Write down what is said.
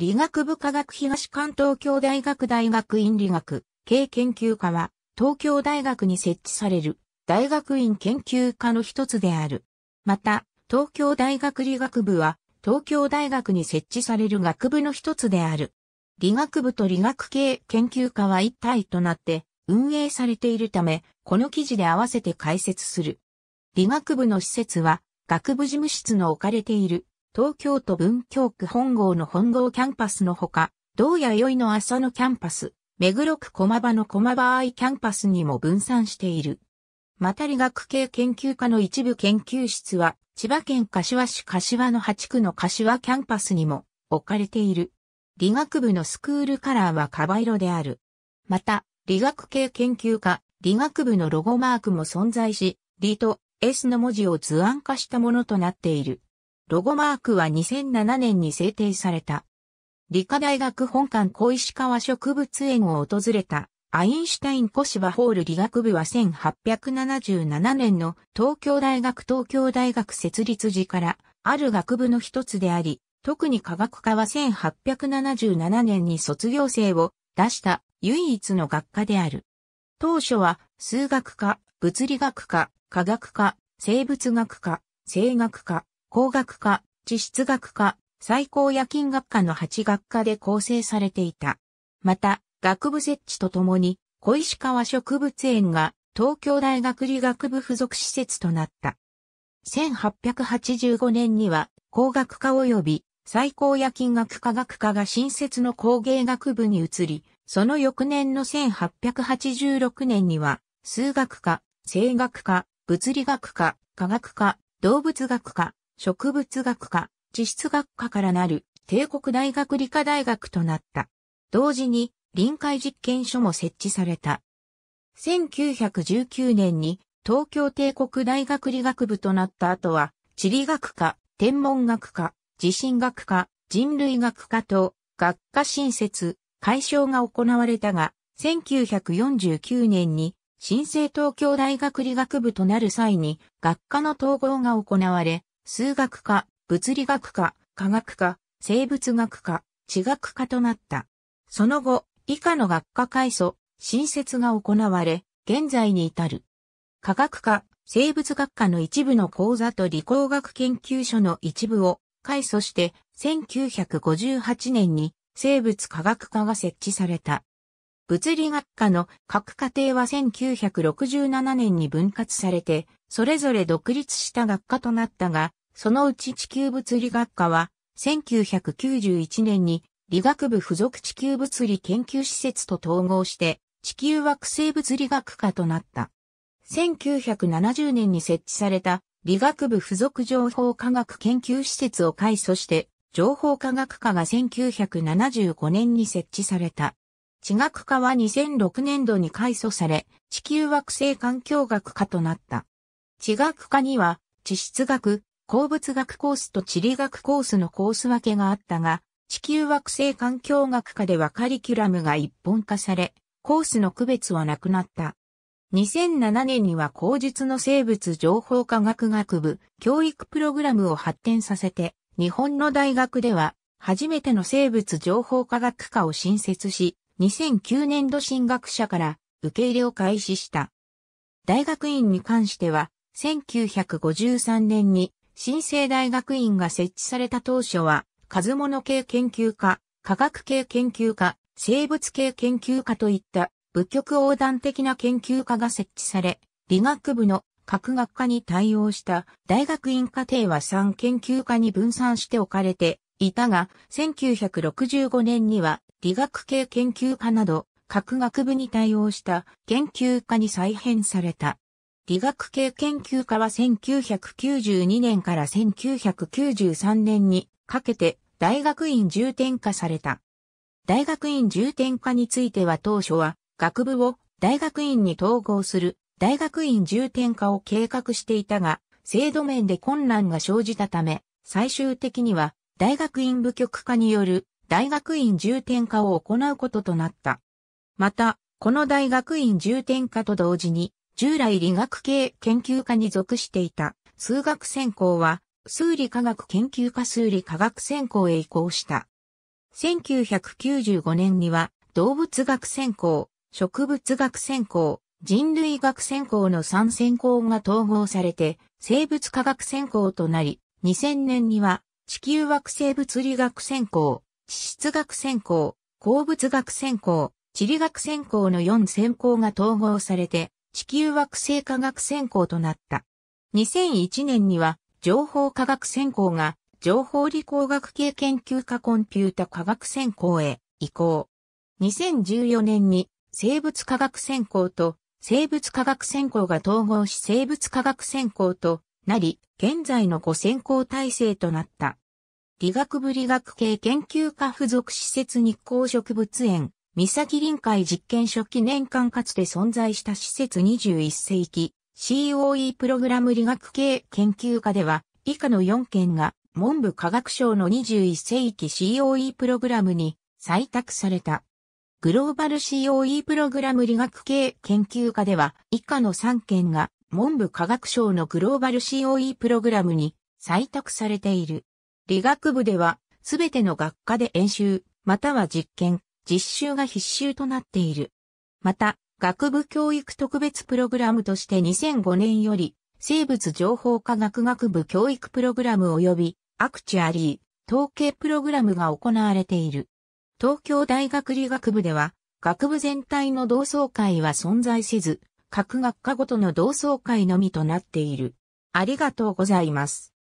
理学部科学東関東京大学大学院理学系研究科は東京大学に設置される大学院研究科の一つである。また、東京大学理学部は東京大学に設置される学部の一つである。理学部と理学系研究科は一体となって運営されているため、この記事で合わせて解説する。理学部の施設は学部事務室の置かれている東京都文京区本郷の本郷キャンパスのほか、やよいの浅野キャンパス、目黒区駒場の駒場愛キャンパスにも分散している。また理学系研究科の一部研究室は、千葉県柏市柏の8区の柏キャンパスにも置かれている。理学部のスクールカラーはカバ色である。また、理学系研究科、理学部のロゴマークも存在し、D と S の文字を図案化したものとなっている。ロゴマークは2007年に制定された。理科大学本館小石川植物園を訪れたアインシュタイン小芝ホール理学部は1877年の東京大学東京大学設立時からある学部の一つであり、特に科学科は1877年に卒業生を出した唯一の学科である。当初は数学科、物理学科、科学科、生物学科、生学科、工学科、地質学科、最高夜勤学科の8学科で構成されていた。また、学部設置とともに、小石川植物園が東京大学理学部附属施設となった。1885年には工学科及び最高夜勤学科学科が新設の工芸学部に移り、その翌年の1886年には数学科、生学科、物理学科、科学科、動物学科、植物学科、地質学科からなる帝国大学理科大学となった。同時に臨海実験所も設置された。1919年に東京帝国大学理学部となった後は、地理学科、天文学科、地震学科、人類学科と学科新設、解消が行われたが、1949年に新生東京大学理学部となる際に学科の統合が行われ、数学科、物理学科、科学科、生物学科、地学科となった。その後、以下の学科改祖、新設が行われ、現在に至る。科学科、生物学科の一部の講座と理工学研究所の一部を改祖して、1958年に生物科学科が設置された。物理学科の各課程は1967年に分割されて、それぞれ独立した学科となったが、そのうち地球物理学科は、1991年に理学部附属地球物理研究施設と統合して、地球惑星物理学科となった。1970年に設置された理学部附属情報科学研究施設を改祖して、情報科学科が1975年に設置された。地学科は2006年度に改祖され、地球惑星環境学科となった。地学科には、地質学、鉱物学コースと地理学コースのコース分けがあったが、地球惑星環境学科ではカリキュラムが一本化され、コースの区別はなくなった。2007年には口述の生物情報科学学部教育プログラムを発展させて、日本の大学では初めての生物情報科学科を新設し、2009年度進学者から受け入れを開始した。大学院に関しては、1953年に新生大学院が設置された当初は、数物系研究家、科学系研究家、生物系研究家といった、部局横断的な研究科が設置され、理学部の各学科に対応した大学院課程は3研究科に分散して置かれていたが、1965年には理学系研究科など各学部に対応した研究科に再編された。理学系研究家は1992年から1993年にかけて大学院重点化された。大学院重点化については当初は学部を大学院に統合する大学院重点化を計画していたが、制度面で困難が生じたため、最終的には大学院部局化による大学院重点化を行うこととなった。また、この大学院重点化と同時に、従来理学系研究科に属していた数学専攻は数理科学研究科数理科学専攻へ移行した。1995年には動物学専攻、植物学専攻、人類学専攻の3専攻が統合されて生物科学専攻となり、2000年には地球惑星物理学専攻、地質学専攻、鉱物学専攻、地理学専攻の4専攻が統合されて地球惑星科学専攻となった。2001年には情報科学専攻が情報理工学系研究科コンピュータ科学専攻へ移行。2014年に生物科学専攻と生物科学専攻が統合し生物科学専攻となり、現在の5専攻体制となった。理学部理学系研究科付属施設日光植物園、三崎臨海実験初期年間かつて存在した施設21世紀 COE プログラム理学系研究科では以下の4件が文部科学省の21世紀 COE プログラムに採択された。グローバル COE プログラム理学系研究科では以下の3件が文部科学省のグローバル COE プログラムに採択されている。理学部ではすべての学科で演習または実験、実習が必修となっている。また、学部教育特別プログラムとして2005年より、生物情報科学学部教育プログラム及び、アクチュアリー、統計プログラムが行われている。東京大学理学部では、学部全体の同窓会は存在せず、各学科ごとの同窓会のみとなっている。ありがとうございます。